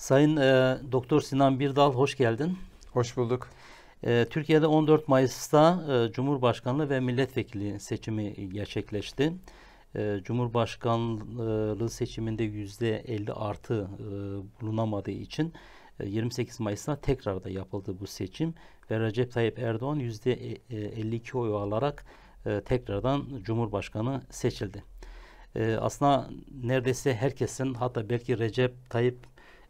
Sayın e, Doktor Sinan Birdal hoş geldin. Hoş bulduk. E, Türkiye'de 14 Mayıs'ta e, Cumhurbaşkanlığı ve milletvekili seçimi gerçekleşti. E, Cumhurbaşkanlığı seçiminde %50 artı e, bulunamadığı için 28 e, Mayıs'ta tekrar da yapıldı bu seçim ve Recep Tayyip Erdoğan %52 oy alarak e, tekrardan Cumhurbaşkanı seçildi. E, aslında neredeyse herkesin hatta belki Recep Tayyip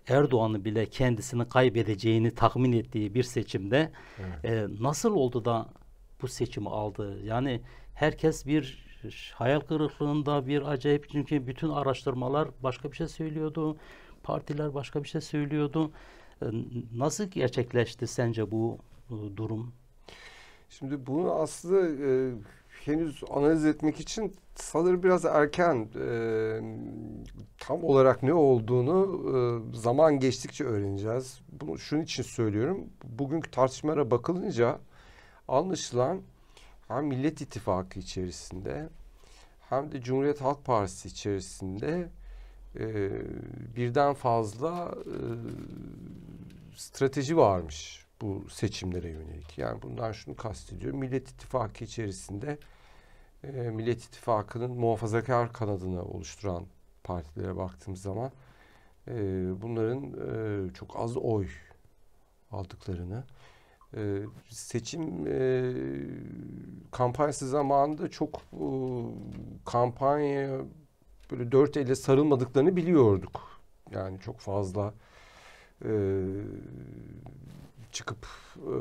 Erdoğan'ı bile kendisini kaybedeceğini tahmin ettiği bir seçimde evet. e, nasıl oldu da bu seçimi aldı? Yani herkes bir hayal kırıklığında bir acayip çünkü bütün araştırmalar başka bir şey söylüyordu. Partiler başka bir şey söylüyordu. E, nasıl gerçekleşti sence bu e, durum? Şimdi bunu aslında e, henüz analiz etmek için sanır biraz erken e, tam olarak ne olduğunu e, zaman geçtikçe öğreneceğiz. Bunu şunun için söylüyorum. Bugünkü tartışmalara bakılınca anlaşılan hem Millet İttifakı içerisinde hem de Cumhuriyet Halk Partisi içerisinde e, birden fazla e, strateji varmış bu seçimlere yönelik. Yani bundan şunu kastediyor. Millet İttifakı içerisinde e, Millet İttifakı'nın muhafazakar kanadını oluşturan partilere baktığımız zaman e, bunların e, çok az oy aldıklarını e, seçim e, kampanyası zamanında çok e, kampanya böyle dört elle sarılmadıklarını biliyorduk. Yani çok fazla e, çıkıp e,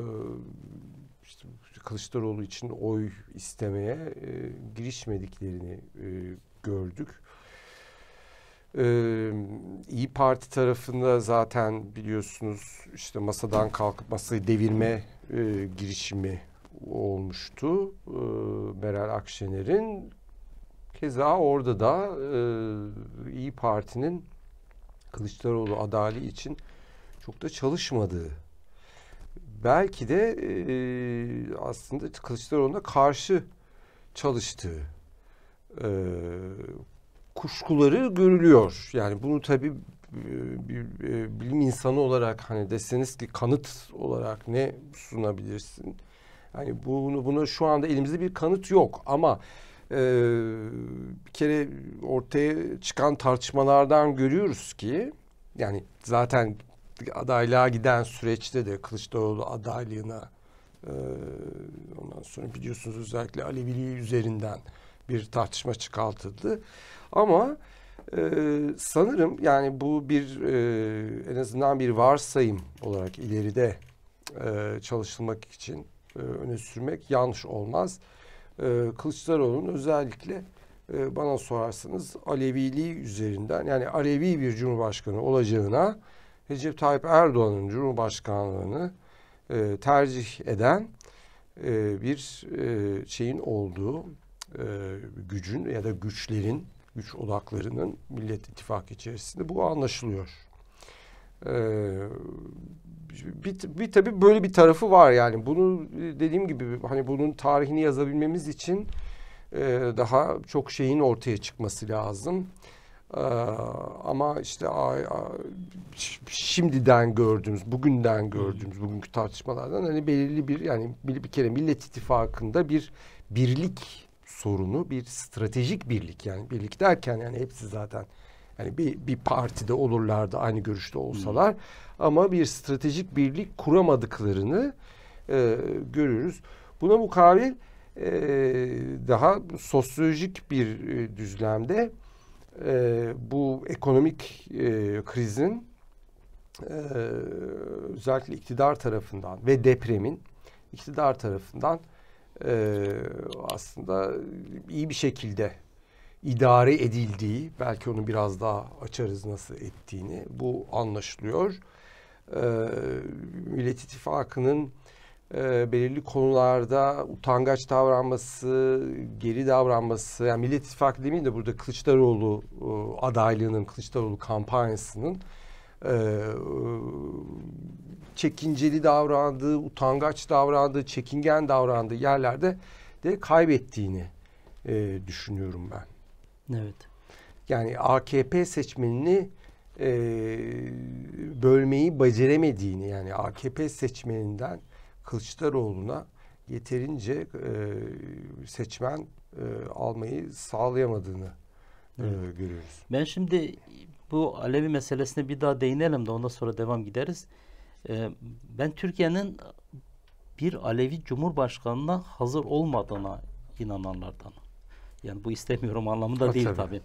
işte Kılıçdaroğlu için oy istemeye e, girişmediklerini e, gördük. Ee, İyi Parti tarafında zaten biliyorsunuz işte masadan kalkıp masayı devirme e, girişimi olmuştu e, Meral Akşener'in. Keza orada da e, İyi Parti'nin Kılıçdaroğlu adali için çok da çalışmadığı belki de e, aslında Kılıçdaroğlu'na karşı çalıştığı e, kuşkuları görülüyor. Yani bunu tabi bilim insanı olarak hani deseniz ki kanıt olarak ne sunabilirsin? Yani bunu buna şu anda elimizde bir kanıt yok ama e, bir kere ortaya çıkan tartışmalardan görüyoruz ki yani zaten adaylığa giden süreçte de Kılıçdaroğlu adaylığına e, ondan sonra biliyorsunuz özellikle Aleviliği üzerinden bir tartışma çıkartıldı. Ama e, sanırım yani bu bir e, en azından bir varsayım olarak ileride e, çalışılmak için e, öne sürmek yanlış olmaz. E, Kılıçdaroğlu'nun özellikle e, bana sorarsanız Aleviliği üzerinden yani Alevi bir cumhurbaşkanı olacağına Recep Tayyip Erdoğan'ın Cumhurbaşkanlığını e, tercih eden e, bir e, şeyin olduğu e, gücün ya da güçlerin, güç odaklarının Millet İttifakı içerisinde bu anlaşılıyor. Ee, bir, bir tabii böyle bir tarafı var yani bunu e, dediğim gibi hani bunun tarihini yazabilmemiz için e, daha çok şeyin ortaya çıkması lazım. Ee, ama işte a, a, şimdiden gördüğümüz, bugünden gördüğümüz, bugünkü tartışmalardan hani belirli bir yani bir, bir kere Millet İttifakı'nda bir birlik sorunu, bir stratejik birlik yani birlik derken yani hepsi zaten yani bir, bir partide olurlardı aynı görüşte olsalar hmm. ama bir stratejik birlik kuramadıklarını e, görürüz. Buna mukabil e, daha sosyolojik bir e, düzlemde e, bu ekonomik e, krizin e, özellikle iktidar tarafından ve depremin iktidar tarafından e, aslında iyi bir şekilde idare edildiği, belki onu biraz daha açarız nasıl ettiğini bu anlaşılıyor. E, Millet İttifakı'nın e, belirli konularda utangaç davranması, geri davranması, yani Millet İttifakı demeyeyim de burada Kılıçdaroğlu e, adaylığının, Kılıçdaroğlu kampanyasının e, e çekinceli davrandığı, utangaç davrandığı, çekingen davrandığı yerlerde de kaybettiğini e, düşünüyorum ben. Evet. Yani AKP seçmenini e, bölmeyi beceremediğini yani AKP seçmeninden Kılıçdaroğlu'na yeterince e, seçmen e, almayı sağlayamadığını e, evet. e, görüyoruz. Ben şimdi bu Alevi meselesine bir daha değinelim de ondan sonra devam gideriz. E, ben Türkiye'nin bir Alevi Cumhurbaşkanı'na hazır olmadığına inananlardan. Yani bu istemiyorum anlamında ha, değil tabii.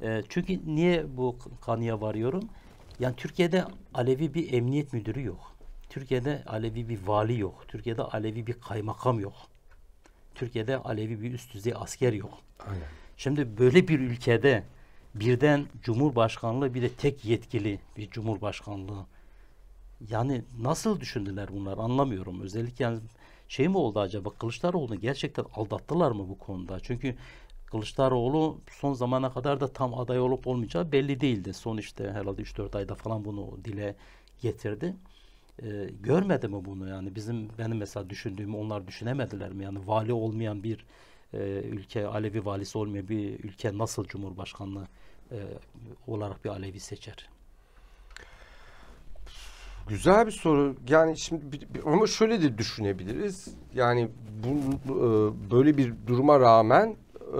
tabii. E, çünkü niye bu kanıya varıyorum? Yani Türkiye'de Alevi bir emniyet müdürü yok. Türkiye'de Alevi bir vali yok. Türkiye'de Alevi bir kaymakam yok. Türkiye'de Alevi bir üst düzey asker yok. Aynen. Şimdi böyle bir ülkede birden Cumhurbaşkanlığı bir de tek yetkili bir Cumhurbaşkanlığı. Yani nasıl düşündüler bunlar anlamıyorum. Özellikle yani şey mi oldu acaba Kılıçdaroğlu gerçekten aldattılar mı bu konuda? Çünkü Kılıçdaroğlu son zamana kadar da tam aday olup olmayacağı belli değildi. Son işte herhalde 3-4 ayda falan bunu dile getirdi e, görmedi mi bunu yani bizim benim mesela düşündüğümü onlar düşünemediler mi yani vali olmayan bir e, ülke Alevi valisi olmayan bir ülke nasıl cumhurbaşkanlığı e, olarak bir Alevi seçer? Güzel bir soru. Yani şimdi ama şöyle de düşünebiliriz. Yani bu e, böyle bir duruma rağmen e,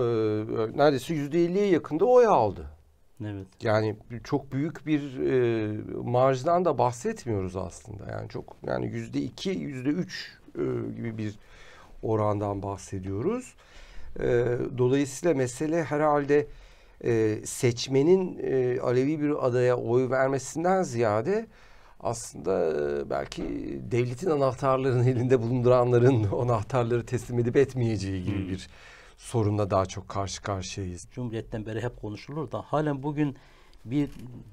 neredeyse yüzde elliye yakında oy aldı. Evet. Yani çok büyük bir e, marjdan da bahsetmiyoruz aslında. Yani çok yani yüzde iki, yüzde üç e, gibi bir orandan bahsediyoruz. E, dolayısıyla mesele herhalde e, seçmenin e, Alevi bir adaya oy vermesinden ziyade aslında e, belki devletin anahtarlarının elinde bulunduranların o anahtarları teslim edip etmeyeceği gibi hmm. bir sorunla daha çok karşı karşıyayız. Cumhuriyetten beri hep konuşulur da halen bugün bir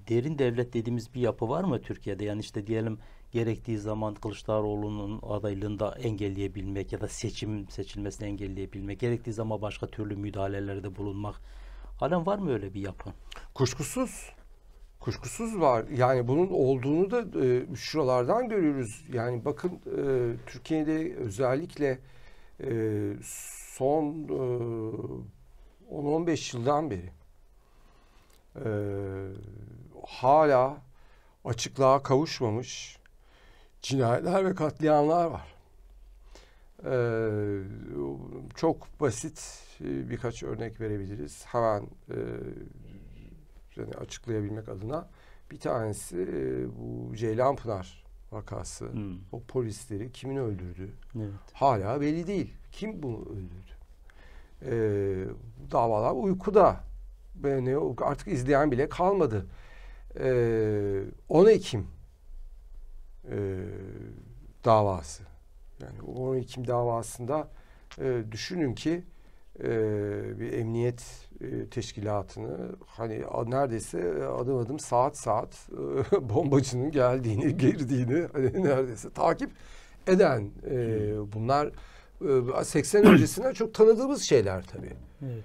derin devlet dediğimiz bir yapı var mı Türkiye'de? Yani işte diyelim gerektiği zaman Kılıçdaroğlu'nun adaylığını da engelleyebilmek ya da seçim seçilmesini engelleyebilmek, gerektiği zaman başka türlü müdahalelerde bulunmak. Halen var mı öyle bir yapı? Kuşkusuz. Kuşkusuz var. Yani bunun olduğunu da e, şuralardan görüyoruz. Yani bakın e, Türkiye'de özellikle e, son e, 10-15 yıldan beri e, hala açıklığa kavuşmamış cinayetler ve katliamlar var. Ee, çok basit e, birkaç örnek verebiliriz. Hemen e, yani açıklayabilmek adına. Bir tanesi e, bu Ceylanpınar vakası, hmm. o polisleri kimin öldürdü evet. hala belli değil. Kim bunu öldürdü? Ee, davalar uykuda. Yani artık izleyen bile kalmadı. Ee, 10 Ekim e, davası. Yani 10 Ekim davasında e, düşünün ki e, bir emniyet e, teşkilatını hani neredeyse e, adım adım saat saat e, bombacının geldiğini girdiğini hani neredeyse takip eden e, hmm. bunlar e, 80 öncesinden çok tanıdığımız şeyler tabii. Evet.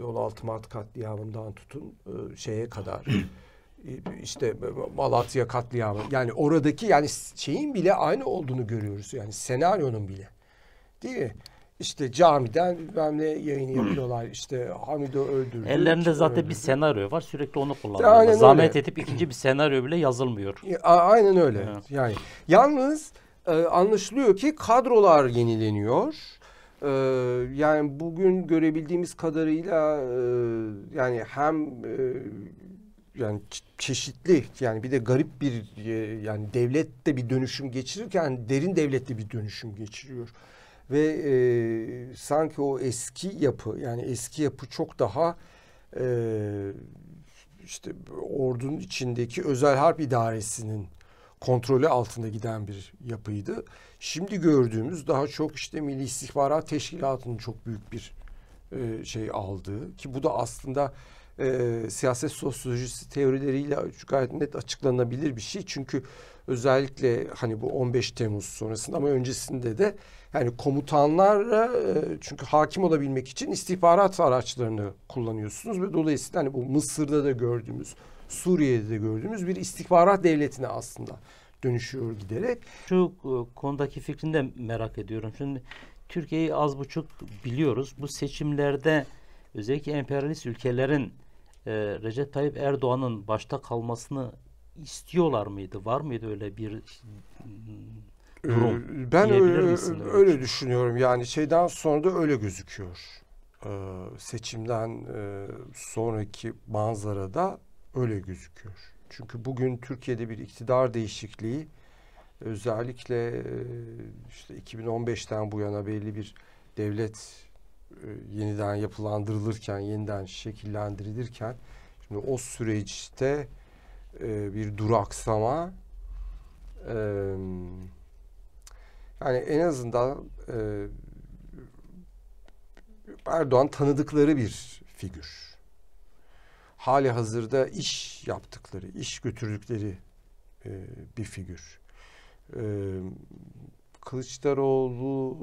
E, 16 Mart katliamından tutun e, şeye kadar. Hmm. E, işte e, Malatya katliamı yani oradaki yani şeyin bile aynı olduğunu görüyoruz yani senaryonun bile değil mi? işte camiden bilmem ne yayını yapıyorlar. İşte Hamid'i öldürdü. Ellerinde zaten öldürdü. bir senaryo var. Sürekli onu kullanıyorlar. Zahmet öyle. edip ikinci bir senaryo bile yazılmıyor. A- aynen öyle. Evet. Yani yalnız e, anlaşılıyor ki kadrolar yenileniyor. E, yani bugün görebildiğimiz kadarıyla e, yani hem e, yani çeşitli yani bir de garip bir e, yani devlette bir dönüşüm geçirirken derin devlette bir dönüşüm geçiriyor ve e, sanki o eski yapı yani eski yapı çok daha e, işte ordunun içindeki özel harp idaresinin kontrolü altında giden bir yapıydı. Şimdi gördüğümüz daha çok işte Milli İstihbarat Teşkilatı'nın çok büyük bir e, şey aldığı ki bu da aslında e, siyaset sosyolojisi teorileriyle gayet net açıklanabilir bir şey. Çünkü özellikle hani bu 15 Temmuz sonrasında ama öncesinde de yani komutanlara e, çünkü hakim olabilmek için istihbarat araçlarını kullanıyorsunuz ve dolayısıyla hani bu Mısır'da da gördüğümüz Suriye'de de gördüğümüz bir istihbarat devletine aslında dönüşüyor giderek. Şu e, konudaki fikrini de merak ediyorum. Şimdi Türkiye'yi az buçuk biliyoruz. Bu seçimlerde özellikle emperyalist ülkelerin e, Recep Tayyip Erdoğan'ın başta kalmasını istiyorlar mıydı? Var mıydı öyle bir ee, durum? Ben e, öyle, öyle, düşünüyorum. Yani şeyden sonra da öyle gözüküyor. Ee, seçimden e, sonraki da öyle gözüküyor. Çünkü bugün Türkiye'de bir iktidar değişikliği özellikle e, işte 2015'ten bu yana belli bir devlet e, yeniden yapılandırılırken, yeniden şekillendirilirken şimdi o süreçte e, bir duraksama e, yani en azından e, Erdoğan tanıdıkları bir figür. Hali hazırda iş yaptıkları, iş götürdükleri e, bir figür. E, Kılıçdaroğlu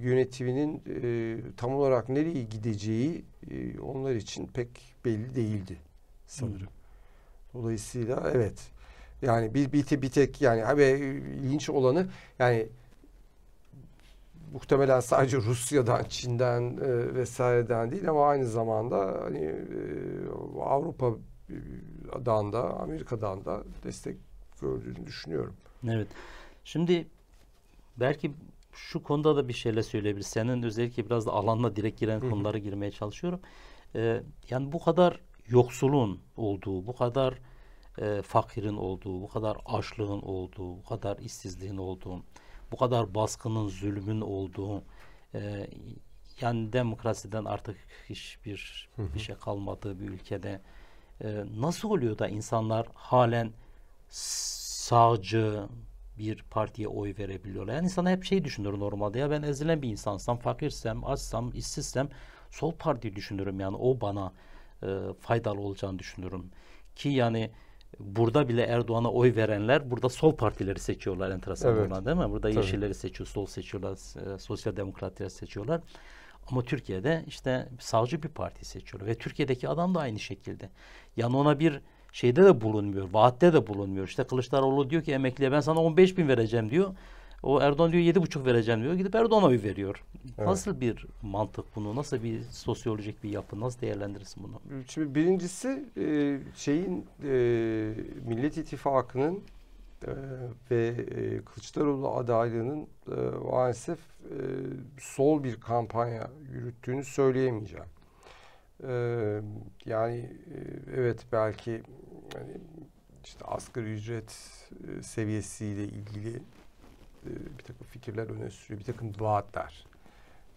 yönetiminin e, tam olarak nereye gideceği e, onlar için pek belli değildi sanırım. Hı. Dolayısıyla evet. Yani bir, bir, bir tek yani abi ilginç olanı yani muhtemelen sadece Rusya'dan, Çin'den e, vesaireden değil ama aynı zamanda hani e, Avrupa'dan da Amerika'dan da destek gördüğünü düşünüyorum. Evet. Şimdi belki şu konuda da bir şeyler söyleyebiliriz. Senin özellikle biraz da alanla direkt giren hı konulara girmeye çalışıyorum. Ee, yani bu kadar yoksulun olduğu, bu kadar e, fakirin olduğu, bu kadar açlığın olduğu, bu kadar işsizliğin olduğu, bu kadar baskının, zulmün olduğu, e, yani demokrasiden artık hiçbir bir şey kalmadığı bir ülkede e, nasıl oluyor da insanlar halen sağcı bir partiye oy verebiliyorlar? Yani insana hep şey düşünür normalde ya ben ezilen bir insansam, fakirsem, açsam, işsizsem sol parti düşünürüm yani o bana e, faydalı olacağını düşünüyorum. Ki yani burada bile Erdoğan'a oy verenler burada sol partileri seçiyorlar enteresan evet. olan değil mi? Burada Tabii. yeşilleri seçiyor, sol seçiyorlar, e, sosyal demokratları seçiyorlar. Ama Türkiye'de işte sağcı bir parti seçiyorlar ve Türkiye'deki adam da aynı şekilde. Yani ona bir şeyde de bulunmuyor, vaatte de bulunmuyor. İşte Kılıçdaroğlu diyor ki emekliye ben sana 15 bin vereceğim diyor. O Erdoğan diyor yedi buçuk vereceğim diyor. Gidip Erdoğan'a oy veriyor. Evet. Nasıl bir mantık bunu? Nasıl bir sosyolojik bir yapı? Nasıl değerlendirirsin bunu? Şimdi birincisi e, şeyin e, Millet İttifakı'nın e, ve e, Kılıçdaroğlu adaylığının e, maalesef sol bir kampanya yürüttüğünü söyleyemeyeceğim. yani evet belki yani işte asgari ücret seviyesiyle ilgili fikirler öne sürüyor. Bir takım vaatler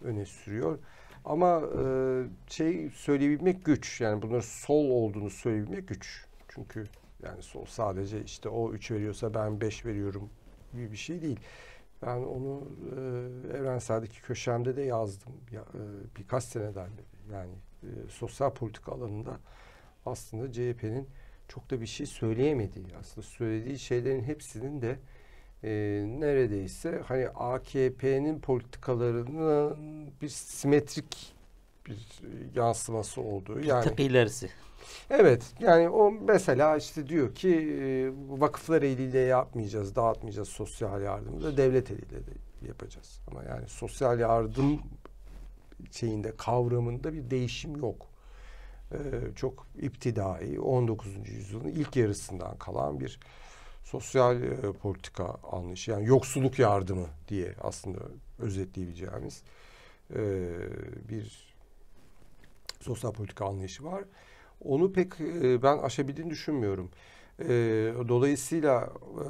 öne sürüyor. Ama e, şey söyleyebilmek güç. Yani bunların sol olduğunu söyleyebilmek güç. Çünkü yani sol sadece işte o üç veriyorsa ben beş veriyorum gibi bir şey değil. Ben onu e, Evrensel'deki köşemde de yazdım. Ya, e, birkaç seneden beri. Yani e, sosyal politika alanında aslında CHP'nin çok da bir şey söyleyemediği, aslında söylediği şeylerin hepsinin de e, neredeyse hani AKP'nin politikalarının bir simetrik bir yansıması olduğu. Bir yani, tık ilerisi. Evet yani o mesela işte diyor ki ee, vakıflar eliyle yapmayacağız, dağıtmayacağız sosyal yardımı da devlet eliyle de yapacağız. Ama yani sosyal yardım şeyinde kavramında bir değişim yok. Ee, çok iptidai 19. yüzyılın ilk yarısından kalan bir sosyal e, politika anlayışı yani yoksulluk yardımı diye aslında özetleyebileceğimiz e, bir sosyal politika anlayışı var. Onu pek e, ben aşabildiğini düşünmüyorum. E, dolayısıyla e,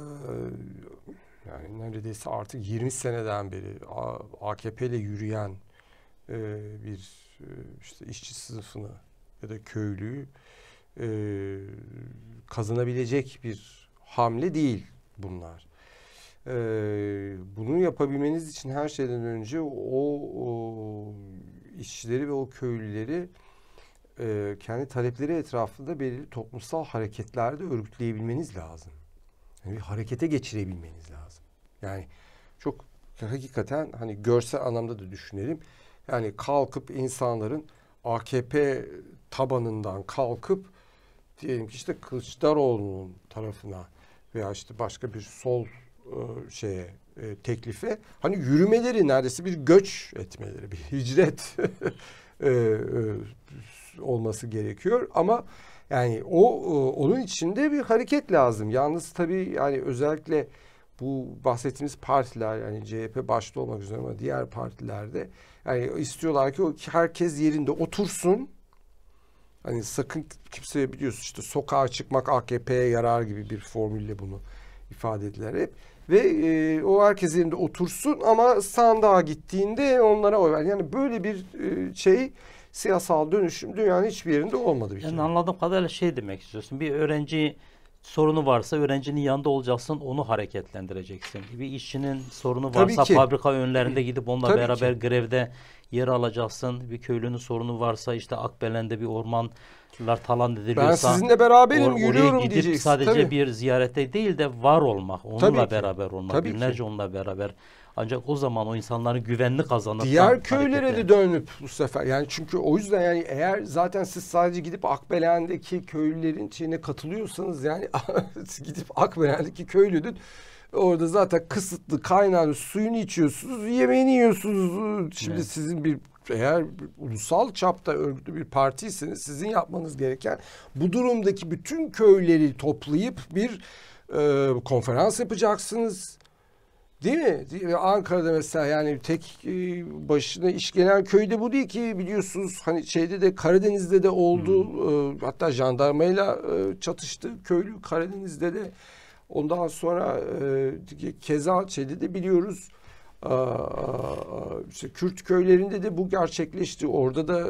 yani neredeyse artık 20 seneden beri AKP ile yürüyen e, bir e, işte işçi sınıfını ya da köylüyü e, kazanabilecek bir hamle değil bunlar. Ee, bunu yapabilmeniz için her şeyden önce o, o işçileri ve o köylüleri e, kendi talepleri etrafında belirli toplumsal hareketlerde örgütleyebilmeniz lazım. Yani bir harekete geçirebilmeniz lazım. Yani çok hakikaten hani görsel anlamda da düşünelim. Yani kalkıp insanların AKP tabanından kalkıp diyelim ki işte Kılıçdaroğlu'nun tarafına veya işte başka bir sol e, şeye e, teklife hani yürümeleri neredeyse bir göç etmeleri bir hicret e, e, olması gerekiyor ama yani o e, onun içinde bir hareket lazım. Yalnız tabii yani özellikle bu bahsettiğimiz partiler yani CHP başta olmak üzere ama diğer partilerde yani istiyorlar ki herkes yerinde otursun Hani sakın kimseye biliyorsun işte sokağa çıkmak AKP'ye yarar gibi bir formülle bunu ifade ettiler hep. Ve e, o herkes yerinde otursun ama sandığa gittiğinde onlara oy ver. Yani böyle bir e, şey siyasal dönüşüm dünyanın hiçbir yerinde olmadı. Bir yani kere. anladığım kadarıyla şey demek istiyorsun. Bir öğrenci sorunu varsa öğrencinin yanında olacaksın onu hareketlendireceksin. Bir işçinin sorunu varsa fabrika önlerinde gidip onunla Tabii beraber ki. grevde yer alacaksın. Bir köylünün sorunu varsa işte Akbelen'de bir ormanlar talan ediliyorsa ben sizinle beraberim or- yürüyorum gidip diyeceksin. sadece Tabii. bir ziyarete değil de var olmak onunla Tabii beraber olmak Tabii günlerce ki. onunla beraber ancak o zaman o insanların güvenini kazanıp diğer köylere de dönüp bu sefer yani çünkü o yüzden yani eğer zaten siz sadece gidip Akbelen'deki köylülerin şeyine katılıyorsanız yani gidip Akbelen'deki köylünün Orada zaten kısıtlı kaynağın suyunu içiyorsunuz, yemeğini yiyorsunuz. Şimdi evet. sizin bir eğer ulusal çapta örgütlü bir partiyseniz sizin yapmanız gereken bu durumdaki bütün köyleri toplayıp bir e, konferans yapacaksınız. Değil mi? Değil mi? Ankara'da mesela yani tek e, başına iş gelen köyde bu değil ki biliyorsunuz hani şeyde de Karadeniz'de de oldu. Hmm. Hatta jandarmayla e, çatıştı köylü Karadeniz'de de. Ondan sonra e, keza şeyde de biliyoruz işte Kürt köylerinde de bu gerçekleşti. Orada da e,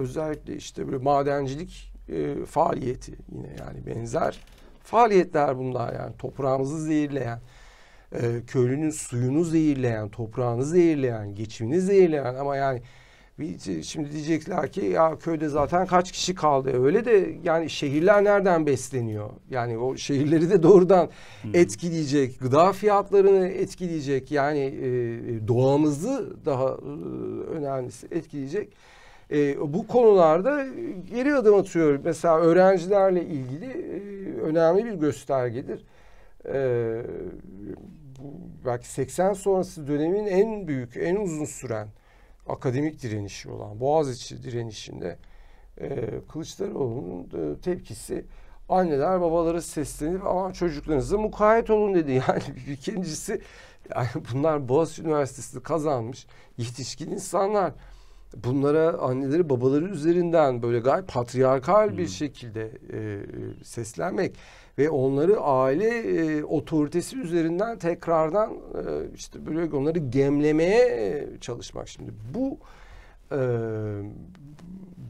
özellikle işte böyle madencilik e, faaliyeti yine yani benzer faaliyetler bunlar yani toprağımızı zehirleyen, e, köylünün suyunu zehirleyen, toprağını zehirleyen, geçimini zehirleyen ama yani şimdi diyecekler ki ya köyde zaten kaç kişi kaldı e, öyle de yani şehirler nereden besleniyor? Yani o şehirleri de doğrudan hmm. etkileyecek, gıda fiyatlarını etkileyecek yani e, doğamızı daha e, önemlisi etkileyecek. E, bu konularda geri adım atıyor. Mesela öğrencilerle ilgili e, önemli bir göstergedir. E, belki 80 sonrası dönemin en büyük, en uzun süren akademik direnişi olan Boğaziçi direnişinde e, Kılıçdaroğlu'nun e, tepkisi anneler babalara seslenip ama çocuklarınıza mukayyet olun dedi. Yani ikincisi yani bunlar Boğaziçi Üniversitesi'ni kazanmış yetişkin insanlar. Bunlara anneleri babaları üzerinden böyle gayet patriarkal hmm. bir şekilde e, e seslenmek ve onları aile e, otoritesi üzerinden tekrardan e, işte böyle onları gemlemeye e, çalışmak şimdi bu e,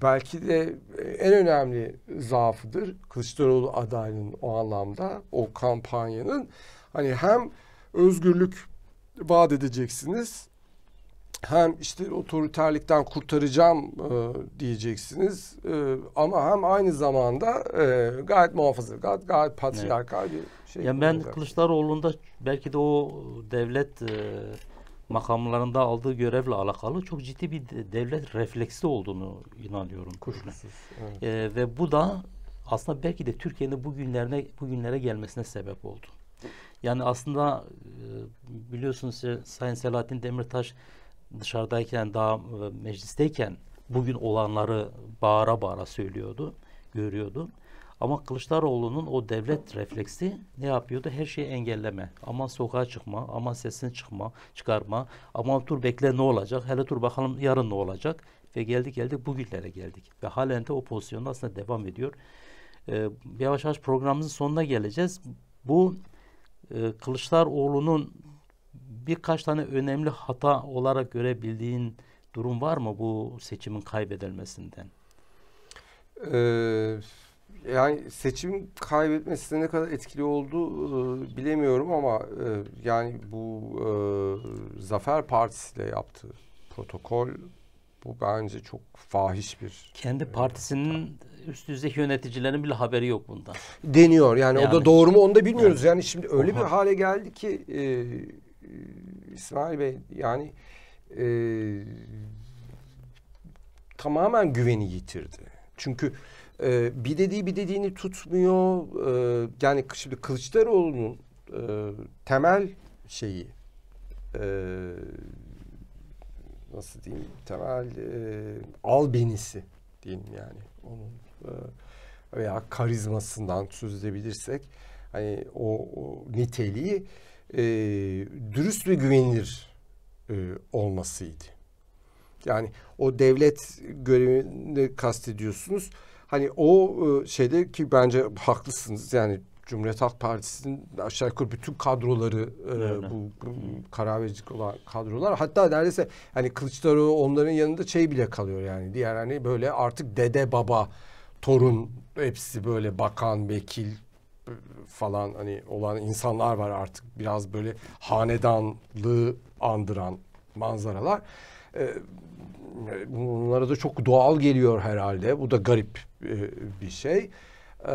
belki de en önemli zaafıdır Kılıçdaroğlu adayının o anlamda o kampanyanın hani hem özgürlük vaat edeceksiniz hem işte otoriterlikten kurtaracağım e, diyeceksiniz e, ama hem aynı zamanda e, gayet muhafazakar, gayet patriarkal evet. bir şey. Yani ben olacak. Kılıçdaroğlu'nda belki de o e, devlet e, makamlarında aldığı görevle alakalı çok ciddi bir devlet refleksi olduğunu inanıyorum. Kuşkusuz. Evet. E, ve bu da aslında belki de Türkiye'nin bugünlerine bugünlere gelmesine sebep oldu. Yani aslında e, biliyorsunuz Sayın Selahattin Demirtaş dışarıdayken daha e, meclisteyken bugün olanları bağıra bağıra söylüyordu, görüyordu. Ama Kılıçdaroğlu'nun o devlet refleksi ne yapıyordu? Her şeyi engelleme. Ama sokağa çıkma, ama sesini çıkma, çıkarma. Ama tur bekle ne olacak? Hele tur bakalım yarın ne olacak? Ve geldik geldik bugünlere geldik. Ve halen de o pozisyonda aslında devam ediyor. Ee, yavaş yavaş programımızın sonuna geleceğiz. Bu e, Kılıçdaroğlu'nun birkaç tane önemli hata olarak görebildiğin durum var mı bu seçimin kaybedilmesinden? Ee, yani seçim kaybetmesine ne kadar etkili oldu e, bilemiyorum ama e, yani bu e, Zafer Partisi ile yaptığı protokol bu bence çok fahiş bir... Kendi e, partisinin e, üst düzey yöneticilerinin bile haberi yok bundan. Deniyor yani, yani o da doğru mu onu da bilmiyoruz. Yani, yani şimdi öyle Oha. bir hale geldi ki e, ee, İsmail Bey yani e, tamamen güveni yitirdi. Çünkü e, bir dediği bir dediğini tutmuyor. E, yani şimdi Kılıçdaroğlu'nun e, temel şeyi e, nasıl diyeyim temel e, albenisi diyeyim yani onun e, veya karizmasından söz edebilirsek hani o, o niteliği e, dürüst ve güvenilir e, olmasıydı. Yani o devlet görevini kastediyorsunuz. Hani o e, şeyde ki bence haklısınız. Yani Cumhuriyet Halk Partisi'nin aşağı yukarı bütün kadroları e, bu, bu karar verici olan kadrolar. Hatta neredeyse hani Kılıçdaroğlu onların yanında şey bile kalıyor yani. Diğer hani böyle artık dede baba torun hepsi böyle bakan, vekil falan hani olan insanlar var artık biraz böyle hanedanlığı andıran manzaralar. E, bunlara da çok doğal geliyor herhalde. Bu da garip e, bir şey. E,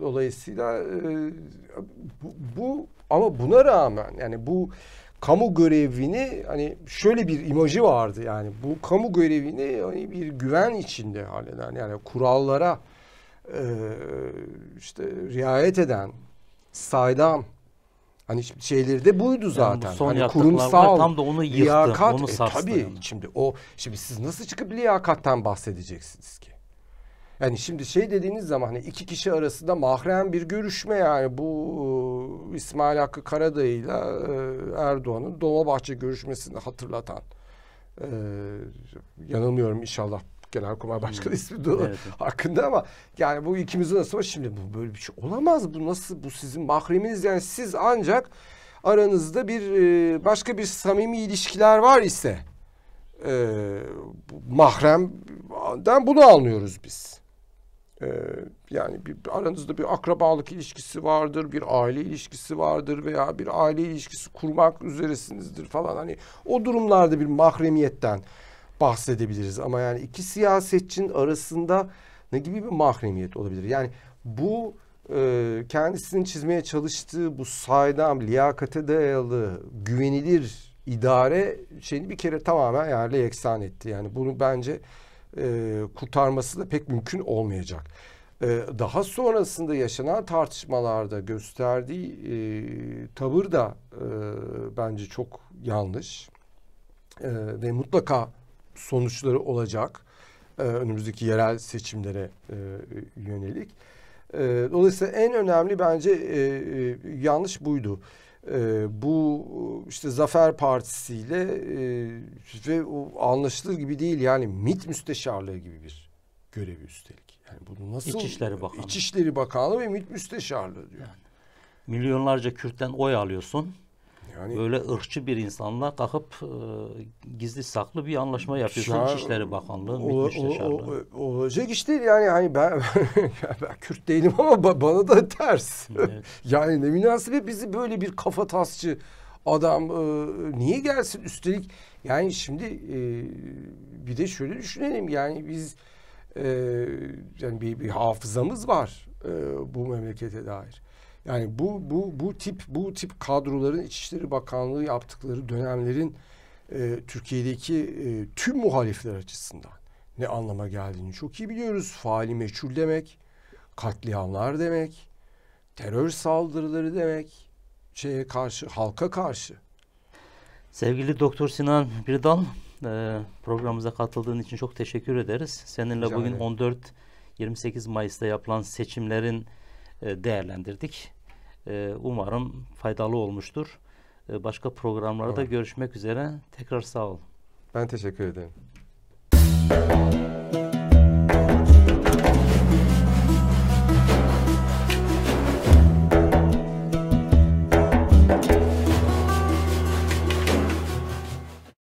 dolayısıyla e, bu, bu ama buna rağmen yani bu kamu görevini hani şöyle bir imajı vardı yani bu kamu görevini hani bir güven içinde halleden yani kurallara ee, işte riayet eden, saydam, Hani şeyleri de buydu zaten. Yani bu son hani kurumsal tam da onu yıktı, liyakat. Onu e, tabii yani. şimdi o şimdi siz nasıl çıkıp liyakattan bahsedeceksiniz ki? Yani şimdi şey dediğiniz zaman hani iki kişi arasında mahrem bir görüşme yani bu e, İsmail Hakkı Karadayı ile Erdoğan'ın Dolmabahçe görüşmesini hatırlatan e, yanılmıyorum inşallah Genelkurmay hmm. Başkanı hmm. ismi de, evet. hakkında ama yani bu ikimizin nasıl var? Şimdi bu böyle bir şey olamaz. Bu nasıl? Bu sizin mahreminiz. Yani siz ancak aranızda bir e, başka bir samimi ilişkiler var ise e, mahremden bunu anlıyoruz biz. E, yani bir, aranızda bir akrabalık ilişkisi vardır, bir aile ilişkisi vardır veya bir aile ilişkisi kurmak üzeresinizdir falan. Hani o durumlarda bir mahremiyetten bahsedebiliriz. Ama yani iki siyasetçinin arasında ne gibi bir mahremiyet olabilir? Yani bu e, kendisinin çizmeye çalıştığı bu saydam, liyakate dayalı, güvenilir idare şeyini bir kere tamamen yerle yeksan etti. Yani bunu bence e, kurtarması da pek mümkün olmayacak. E, daha sonrasında yaşanan tartışmalarda gösterdiği e, tavır da e, bence çok yanlış e, ve mutlaka sonuçları olacak. E, önümüzdeki yerel seçimlere e, yönelik. E, dolayısıyla en önemli bence e, e, yanlış buydu. E, bu işte Zafer Partisi ile e, ve o anlaşılır gibi değil yani mit müsteşarlığı gibi bir görevi üstelik. Yani bunu nasıl İçişleri Bakanlığı. İçişleri Bakanlığı ve mit müsteşarlığı diyor. Yani milyonlarca Kürt'ten oy alıyorsun. Yani böyle ırkçı bir insanla kalkıp e, gizli saklı bir anlaşma yapıyor Şah, İçişleri Bakanlığı ola, ola, ola, olacak iş değil yani hani ben, ben Kürt değilim ama ba, bana da ters. Evet. yani ne münasebet bizi böyle bir kafa tasçı adam e, niye gelsin üstelik yani şimdi e, bir de şöyle düşünelim yani biz e, yani bir, bir hafızamız var e, bu memlekete dair. Yani bu bu bu tip bu tip kadroların İçişleri Bakanlığı yaptıkları dönemlerin e, Türkiye'deki e, tüm muhalifler açısından ne anlama geldiğini çok iyi biliyoruz. Faali meçhul demek, katliamlar demek, terör saldırıları demek, şeye karşı, halka karşı. Sevgili Doktor Sinan Birdal, e, programımıza katıldığın için çok teşekkür ederiz. Seninle Rica bugün 14-28 Mayıs'ta yapılan seçimlerin e, değerlendirdik. E, umarım faydalı olmuştur. E, başka programlarda evet. görüşmek üzere. Tekrar sağ olun. Ben teşekkür ederim.